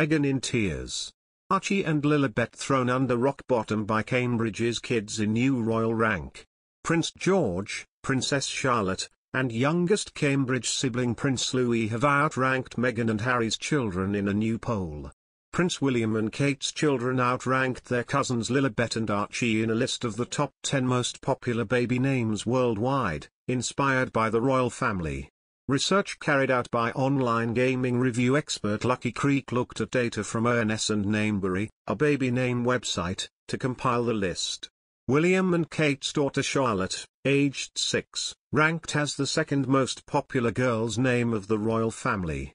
Meghan in tears. Archie and Lilibet thrown under rock bottom by Cambridge's kids in new royal rank. Prince George, Princess Charlotte, and youngest Cambridge sibling Prince Louis have outranked Meghan and Harry's children in a new poll. Prince William and Kate's children outranked their cousins Lilibet and Archie in a list of the top 10 most popular baby names worldwide, inspired by the royal family. Research carried out by online gaming review expert Lucky Creek looked at data from ONS and Namebury, a baby name website, to compile the list. William and Kate's daughter Charlotte, aged 6, ranked as the second most popular girl's name of the royal family.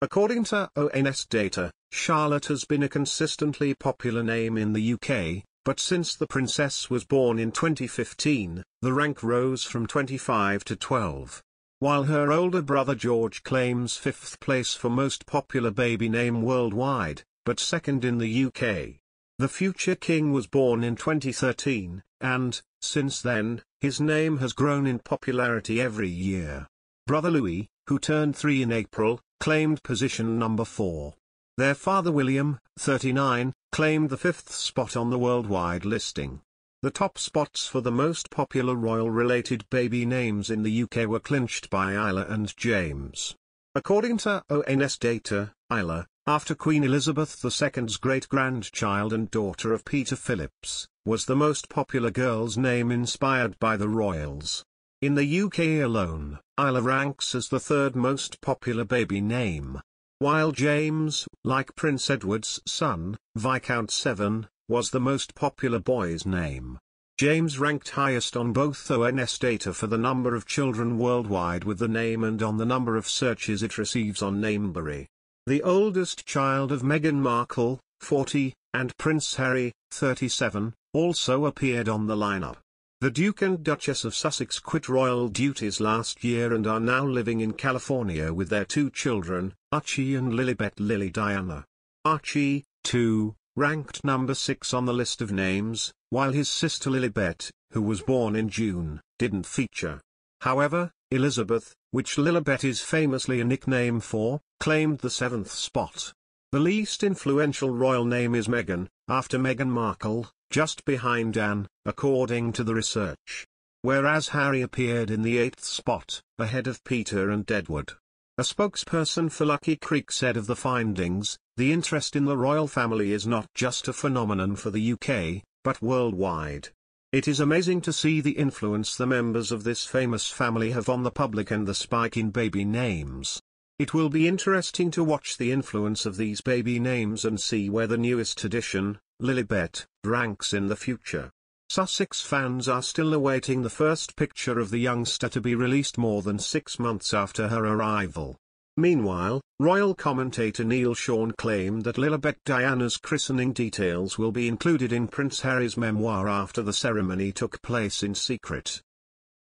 According to ONS data, Charlotte has been a consistently popular name in the UK, but since the princess was born in 2015, the rank rose from 25 to 12 while her older brother George claims fifth place for most popular baby name worldwide, but second in the UK. The future king was born in 2013, and, since then, his name has grown in popularity every year. Brother Louis, who turned three in April, claimed position number four. Their father William, 39, claimed the fifth spot on the worldwide listing. The top spots for the most popular royal-related baby names in the UK were clinched by Isla and James. According to ONS data, Isla, after Queen Elizabeth II's great-grandchild and daughter of Peter Phillips, was the most popular girl's name inspired by the royals. In the UK alone, Isla ranks as the third most popular baby name. While James, like Prince Edward's son, Viscount Severn, was the most popular boy's name. James ranked highest on both ONS data for the number of children worldwide with the name and on the number of searches it receives on Namebury. The oldest child of Meghan Markle, 40, and Prince Harry, 37, also appeared on the lineup. The Duke and Duchess of Sussex quit royal duties last year and are now living in California with their two children, Archie and Lilibet Lily Diana. Archie, 2, ranked number 6 on the list of names, while his sister Lilibet, who was born in June, didn't feature. However, Elizabeth, which Lilibet is famously a nickname for, claimed the seventh spot. The least influential royal name is Meghan, after Meghan Markle, just behind Anne, according to the research. Whereas Harry appeared in the eighth spot, ahead of Peter and Edward. A spokesperson for Lucky Creek said of the findings, the interest in the royal family is not just a phenomenon for the UK, but worldwide. It is amazing to see the influence the members of this famous family have on the public and the spike in baby names. It will be interesting to watch the influence of these baby names and see where the newest addition, Lilibet, ranks in the future. Sussex fans are still awaiting the first picture of the youngster to be released more than six months after her arrival. Meanwhile, royal commentator Neil Sean claimed that Lilibet Diana's christening details will be included in Prince Harry's memoir after the ceremony took place in secret.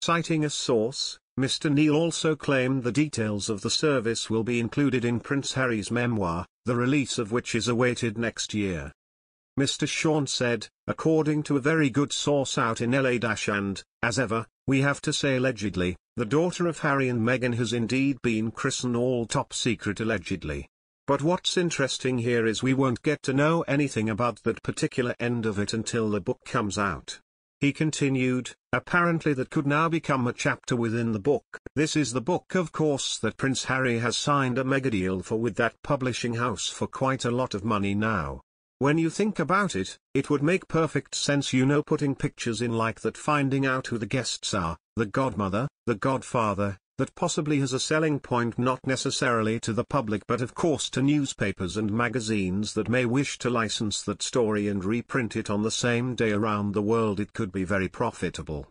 Citing a source, Mr. Neil also claimed the details of the service will be included in Prince Harry's memoir, the release of which is awaited next year. Mr. Sean said, according to a very good source out in LA and, as ever, we have to say allegedly, the daughter of Harry and Meghan has indeed been christened all top secret allegedly. But what's interesting here is we won't get to know anything about that particular end of it until the book comes out. He continued, apparently that could now become a chapter within the book. This is the book of course that Prince Harry has signed a mega deal for with that publishing house for quite a lot of money now. When you think about it, it would make perfect sense you know putting pictures in like that finding out who the guests are, the godmother, the godfather, that possibly has a selling point not necessarily to the public but of course to newspapers and magazines that may wish to license that story and reprint it on the same day around the world it could be very profitable.